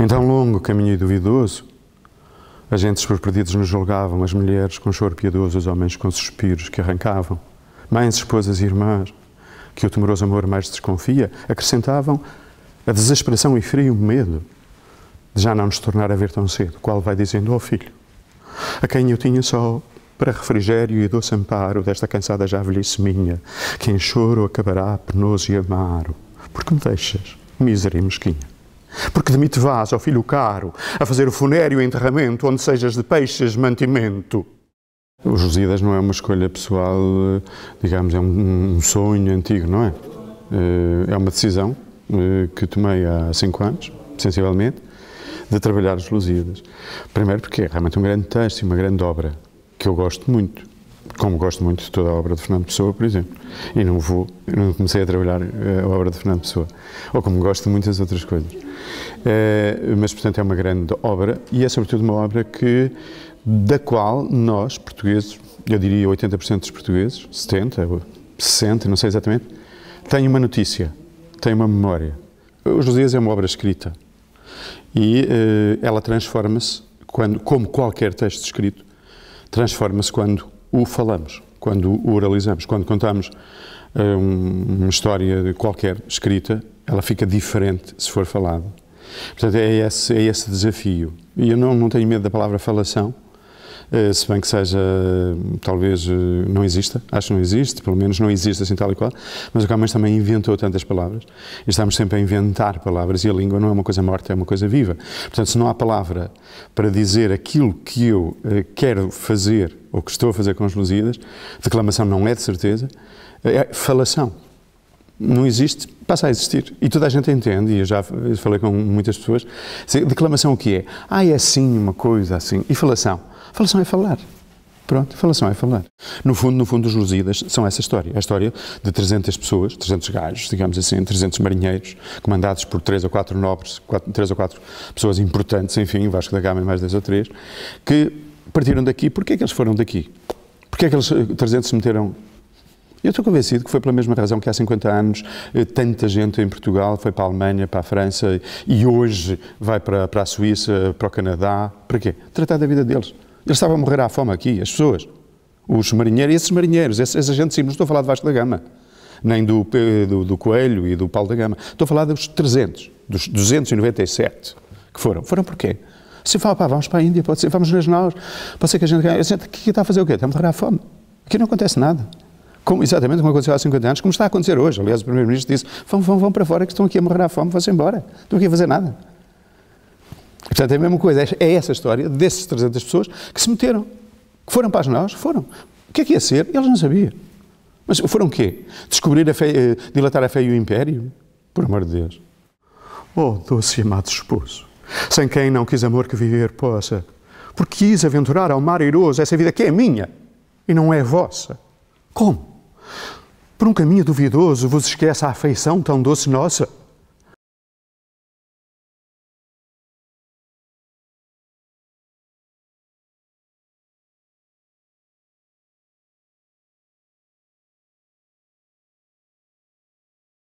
Então, longo caminho e duvidoso, agentes perdidos nos julgavam, as mulheres com choro piedoso, os homens com suspiros que arrancavam, mães, esposas e irmãs, que o temoroso amor mais desconfia, acrescentavam a desesperação e frio medo de já não nos tornar a ver tão cedo, qual vai dizendo ao oh, filho, a quem eu tinha só para refrigério e doce amparo desta cansada já velhice minha, que em choro acabará penoso e amaro. Porque me deixas, mísera e mesquinha? Porque de mim te vás, ó filho caro, a fazer o funério e enterramento, onde sejas de peixes mantimento? Os Lusíadas não é uma escolha pessoal, eh, digamos, é um, um sonho antigo, não é? Eh, é uma decisão eh, que tomei há cinco anos, sensivelmente, de trabalhar os Lusíadas. Primeiro porque é realmente um grande texto e uma grande obra, que eu gosto muito, como gosto muito de toda a obra de Fernando Pessoa, por exemplo. E não vou, não comecei a trabalhar eh, a obra de Fernando Pessoa, ou como gosto de muitas outras coisas. É, mas, portanto, é uma grande obra e é, sobretudo, uma obra que, da qual nós, portugueses, eu diria 80% dos portugueses, 70%, 60%, não sei exatamente, tem uma notícia, tem uma memória. Os Lusíadas é uma obra escrita e eh, ela transforma-se, como qualquer texto escrito, transforma-se quando o falamos, quando o oralizamos, quando contamos eh, uma história qualquer escrita, ela fica diferente se for falada. Portanto, é esse, é esse desafio. E eu não, não tenho medo da palavra falação, eh, se bem que seja, talvez eh, não exista, acho que não existe, pelo menos não existe assim tal e qual, mas o Camões também inventou tantas palavras. E estamos sempre a inventar palavras e a língua não é uma coisa morta, é uma coisa viva. Portanto, se não há palavra para dizer aquilo que eu eh, quero fazer ou que estou a fazer com os Lusíadas, declamação não é de certeza, é falação não existe, passa a existir. E toda a gente entende, e eu já falei com muitas pessoas. Declamação o que é? Ah, é assim uma coisa, assim. E falação? Falação é falar. Pronto, falação é falar. No fundo, no fundo, os Lusíadas são essa história. É a história de 300 pessoas, 300 gajos, digamos assim, 300 marinheiros, comandados por três ou quatro nobres, quatro, três ou quatro pessoas importantes, enfim, Vasco da Gama e mais 10 ou 3, que partiram daqui. Porquê é que eles foram daqui? Porquê é que eles, 300, eh, se meteram eu estou convencido que foi pela mesma razão que há 50 anos eh, tanta gente em Portugal foi para a Alemanha, para a França e hoje vai para, para a Suíça, para o Canadá. Para quê? Tratar da vida deles. Eles estavam a morrer à fome aqui, as pessoas. Os marinheiros, esses marinheiros, essa, essa gente sim, não estou a falar de Vasco da Gama, nem do, do, do Coelho e do Paulo da Gama. Estou a falar dos 300, dos 297 que foram. Foram porquê? Se fala, pá, vamos para a Índia, pode ser, vamos nas nós, pode ser que a gente. A gente que está a fazer o quê? Está a morrer à fome. Aqui não acontece nada como, exatamente como aconteceu há 50 anos, como está a acontecer hoje. Aliás, o Primeiro-Ministro disse: vão, vão, vão para fora que estão aqui a morrer à fome, vão-se embora, estão aqui a fazer nada. Portanto, é a mesma coisa, é essa história desses 300 pessoas que se meteram, que foram para as nós, foram. O que é que ia ser? Eles não sabiam. Mas foram o quê? Descobrir a fé, eh, dilatar a fé e o império? Por amor de Deus. Oh, doce e amado esposo, sem quem não quis amor que viver possa, porque quis aventurar ao mar iroso essa vida que é minha e não é vossa. Como? Por um caminho duvidoso vos esquece a afeição tão doce nossa?